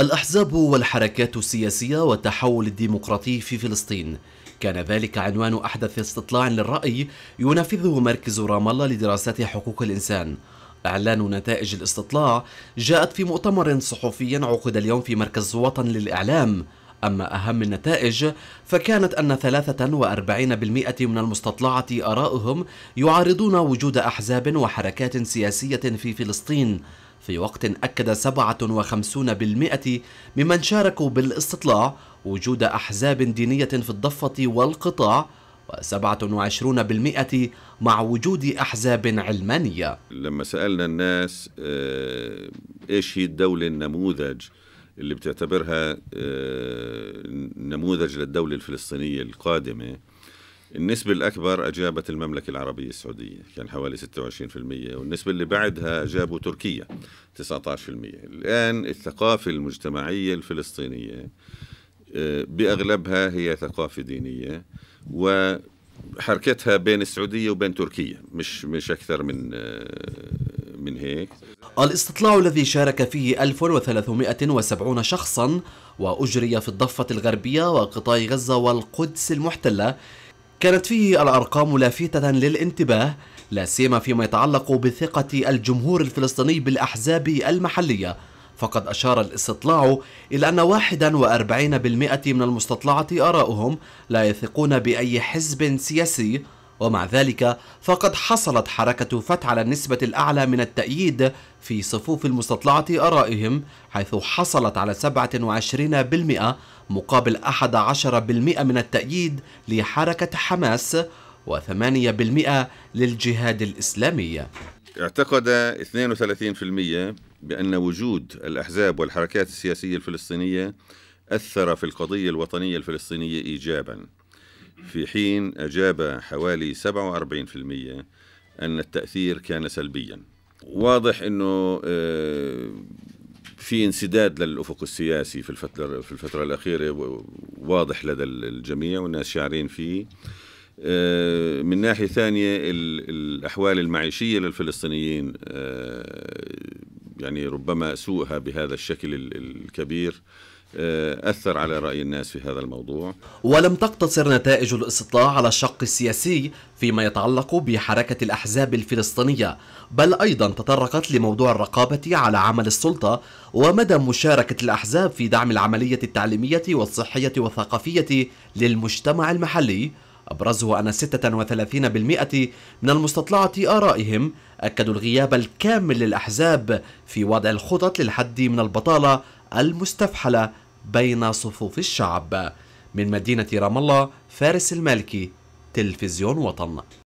الأحزاب والحركات السياسية والتحول الديمقراطي في فلسطين كان ذلك عنوان أحدث استطلاع للرأي ينفذه مركز رام الله لدراسات حقوق الإنسان إعلان نتائج الاستطلاع جاءت في مؤتمر صحفي عقد اليوم في مركز وطن للإعلام أما أهم النتائج فكانت أن 43% من المستطلعة آرائهم يعارضون وجود أحزاب وحركات سياسية في فلسطين في وقت أكد 57% ممن شاركوا بالاستطلاع وجود أحزاب دينية في الضفة والقطاع و27% مع وجود أحزاب علمانية لما سألنا الناس آه، إيش هي الدولة النموذج اللي بتعتبرها آه، نموذج للدولة الفلسطينية القادمة النسبة الأكبر أجابت المملكة العربية السعودية كان حوالي 26% والنسبة اللي بعدها أجابوا تركيا 19% الآن الثقافة المجتمعية الفلسطينية آه، بأغلبها هي ثقافة دينية وحركتها بين السعودية وبين تركيا مش مش أكثر من آه، من هيك الاستطلاع الذي شارك فيه 1370 شخصا وأجري في الضفة الغربية وقطاع غزة والقدس المحتلة كانت فيه الأرقام لافتة للانتباه لا سيما فيما يتعلق بثقة الجمهور الفلسطيني بالأحزاب المحلية فقد أشار الاستطلاع إلى أن 41% من المستطلعة ارائهم لا يثقون بأي حزب سياسي ومع ذلك فقد حصلت حركة فتح على النسبة الأعلى من التأييد في صفوف المستطلعة آرائهم حيث حصلت على 27% مقابل 11% من التأييد لحركة حماس و8% للجهاد الإسلامي اعتقد 32% بأن وجود الأحزاب والحركات السياسية الفلسطينية أثر في القضية الوطنية الفلسطينية إيجاباً في حين أجاب حوالي 47% أن التأثير كان سلبيا واضح أنه آه، في انسداد للأفق السياسي في الفترة, في الفترة الأخيرة واضح لدى الجميع والناس شاعرين فيه آه، من ناحية ثانية الأحوال المعيشية للفلسطينيين آه، يعني ربما سوءها بهذا الشكل الكبير آه، أثر على رأي الناس في هذا الموضوع ولم تقتصر نتائج الاستطلاع على الشق السياسي فيما يتعلق بحركة الأحزاب الفلسطينية بل أيضا تطرقت لموضوع الرقابة على عمل السلطة ومدى مشاركة الأحزاب في دعم العملية التعليمية والصحية والثقافية للمجتمع المحلي أبرزه أن 36% من المستطلعة آرائهم أكدوا الغياب الكامل للأحزاب في وضع الخطط للحد من البطالة المستفحلة بين صفوف الشعب من مدينة رام الله فارس المالكي تلفزيون وطن